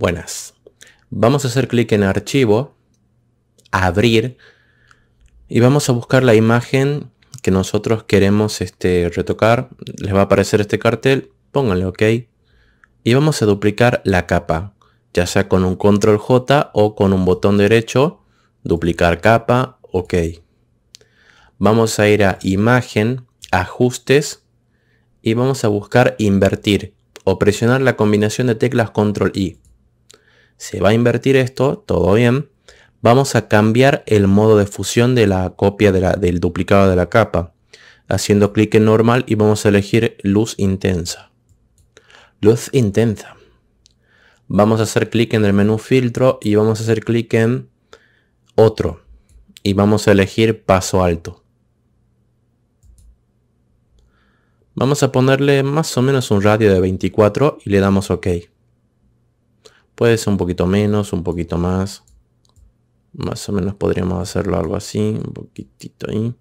Buenas. Vamos a hacer clic en archivo, abrir y vamos a buscar la imagen que nosotros queremos este, retocar. Les va a aparecer este cartel, pónganle OK. Y vamos a duplicar la capa, ya sea con un control J o con un botón derecho, duplicar capa, OK. Vamos a ir a imagen, ajustes y vamos a buscar invertir o presionar la combinación de teclas control I se va a invertir esto, todo bien. Vamos a cambiar el modo de fusión de la copia del duplicado de la capa. Haciendo clic en normal y vamos a elegir luz intensa. Luz intensa. Vamos a hacer clic en el menú filtro y vamos a hacer clic en otro. Y vamos a elegir paso alto. Vamos a ponerle más o menos un radio de 24 y le damos OK. Puede ser un poquito menos, un poquito más. Más o menos podríamos hacerlo algo así, un poquitito ahí.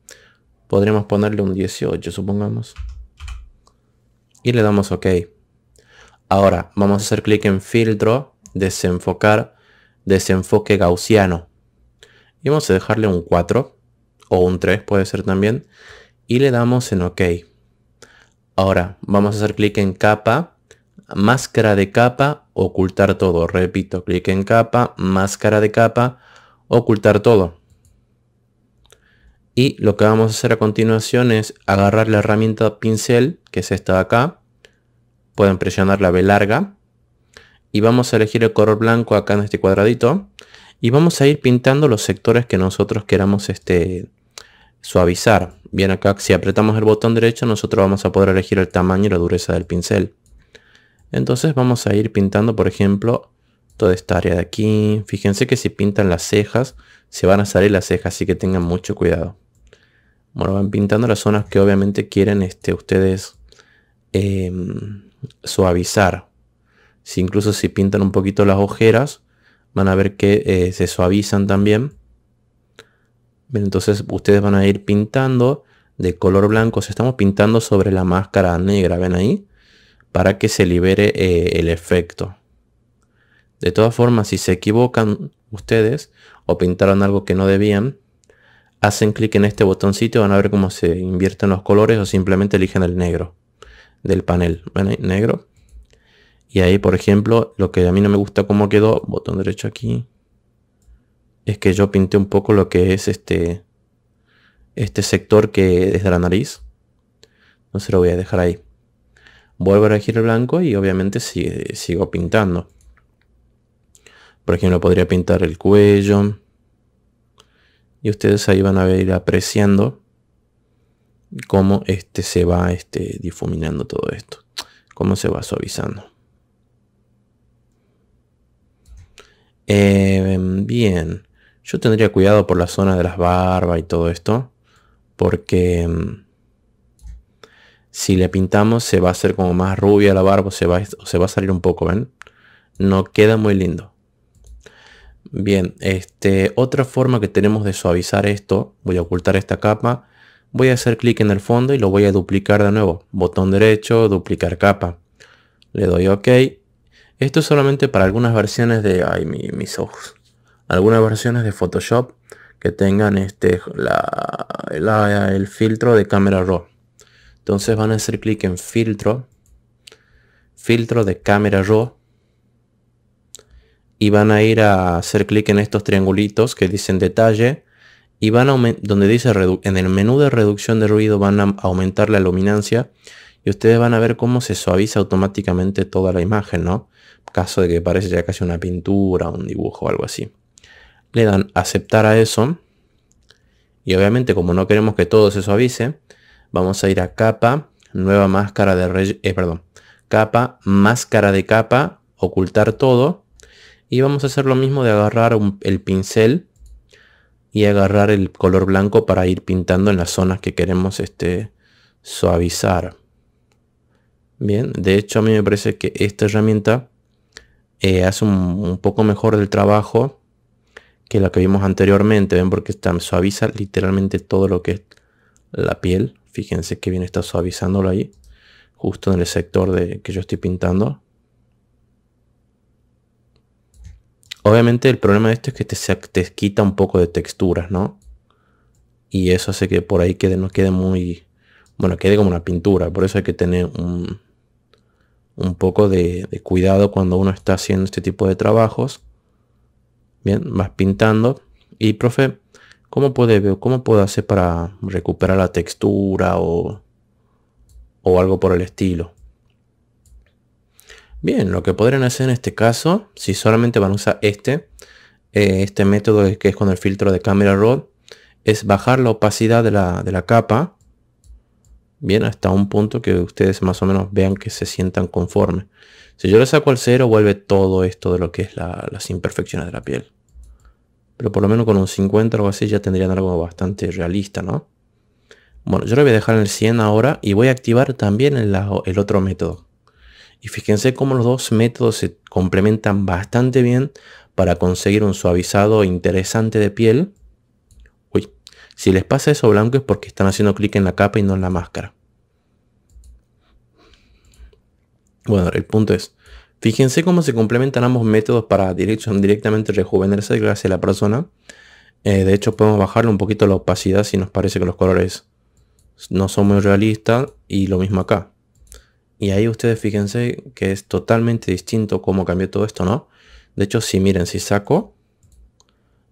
Podríamos ponerle un 18, supongamos. Y le damos OK. Ahora, vamos a hacer clic en filtro, desenfocar, desenfoque gaussiano. Y vamos a dejarle un 4 o un 3 puede ser también. Y le damos en OK. Ahora, vamos a hacer clic en capa máscara de capa, ocultar todo. Repito, clic en capa, máscara de capa, ocultar todo. Y lo que vamos a hacer a continuación es agarrar la herramienta pincel, que es esta de acá. Pueden presionar la B larga. Y vamos a elegir el color blanco acá en este cuadradito. Y vamos a ir pintando los sectores que nosotros queramos este, suavizar. Bien acá, si apretamos el botón derecho, nosotros vamos a poder elegir el tamaño y la dureza del pincel. Entonces vamos a ir pintando, por ejemplo, toda esta área de aquí. Fíjense que si pintan las cejas, se van a salir las cejas, así que tengan mucho cuidado. Bueno, van pintando las zonas que obviamente quieren este, ustedes em, suavizar. Si incluso si pintan un poquito las ojeras, van a ver que eh, se suavizan también. entonces ustedes van a ir pintando de color blanco. O estamos pintando sobre la máscara negra, ¿ven ahí? para que se libere eh, el efecto. De todas formas, si se equivocan ustedes o pintaron algo que no debían, hacen clic en este botoncito, van a ver cómo se invierten los colores o simplemente eligen el negro del panel, Negro. Y ahí, por ejemplo, lo que a mí no me gusta cómo quedó, botón derecho aquí, es que yo pinté un poco lo que es este, este sector que es de la nariz. No se lo voy a dejar ahí. Vuelvo a elegir el blanco y obviamente sigo pintando. Por ejemplo, podría pintar el cuello. Y ustedes ahí van a ir apreciando cómo este se va este, difuminando todo esto. Cómo se va suavizando. Em, bien. Yo tendría cuidado por la zona de las barbas y todo esto. Porque em, si le pintamos se va a hacer como más rubia la barba, se va, se va a salir un poco, ¿ven? No queda muy lindo. Bien, este, otra forma que tenemos de suavizar esto, voy a ocultar esta capa, voy a hacer clic en el fondo y lo voy a duplicar de nuevo. Botón derecho, duplicar capa. Le doy OK. Esto es solamente para algunas versiones de... Ay, mis ojos. Algunas versiones de Photoshop que tengan este, el filtro de cámara RAW. Entonces van a hacer clic en filtro, filtro de cámara RAW y van a ir a hacer clic en estos triangulitos que dicen detalle y van a donde dice en el menú de reducción de ruido van a aumentar la luminancia y ustedes van a ver cómo se suaviza automáticamente toda la imagen, ¿no? Caso de que parece ya casi una pintura, un dibujo o algo así. Le dan aceptar a eso y obviamente como no queremos que todo se suavice, Vamos a ir a capa, nueva máscara de rey eh, perdón, capa, máscara de capa, ocultar todo. Y vamos a hacer lo mismo de agarrar el pincel y agarrar el color blanco para ir pintando en las zonas que queremos este, suavizar. Bien, de hecho a mí me parece que esta herramienta eh, hace un, poco mejor del trabajo que la que vimos anteriormente, ¿ven? Porque está, suaviza literalmente todo lo que es la piel. Fíjense que bien está suavizándolo ahí. Justo en el sector de, que yo estoy pintando. Obviamente el problema de esto es que te, quita un poco de texturas, ¿no? Y eso hace que por ahí quede, no quede muy... Bueno, quede como una pintura. Por eso hay que tener un, poco de, de cuidado cuando uno está haciendo este tipo de trabajos. Bien, vas pintando. Y profe, ¿Cómo, puede, ¿Cómo puedo hacer para recuperar la textura o, algo por el estilo? Bien, lo que podrían hacer en este caso, si solamente van a usar este, eh, este método que es con el filtro de Camera Raw, es bajar la opacidad de la, capa, bien, hasta un punto que ustedes más o menos vean que se sientan conformes. Si yo le saco al cero, vuelve todo esto de lo que es las imperfecciones de la piel pero por lo menos con un 50 o algo así ya tendrían algo bastante realista, ¿no? Bueno, yo lo voy a dejar en el 100 ahora y voy a activar también el, el otro método. Y fíjense cómo los dos métodos se complementan bastante bien para conseguir un suavizado interesante de piel. Uy, si les pasa eso blanco es porque están haciendo clic en la capa y no en la máscara. Bueno, el punto es, Fíjense cómo se complementan ambos métodos para directamente rejuvenecer Hacia a la persona. Eh, de hecho, podemos bajarle un poquito la opacidad si nos parece que los colores no son muy realistas. Y lo mismo acá. Y ahí ustedes fíjense que es totalmente distinto cómo cambió todo esto, ¿no? De hecho, si miren, si saco,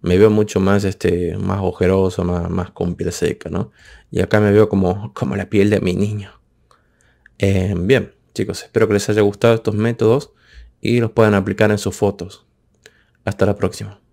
me veo mucho más, este, más ojeroso, más, con piel seca, ¿no? Y acá me veo como, como la piel de mi niño. Eh, bien. Chicos, espero que les haya gustado estos métodos y los puedan aplicar en sus fotos. Hasta la próxima.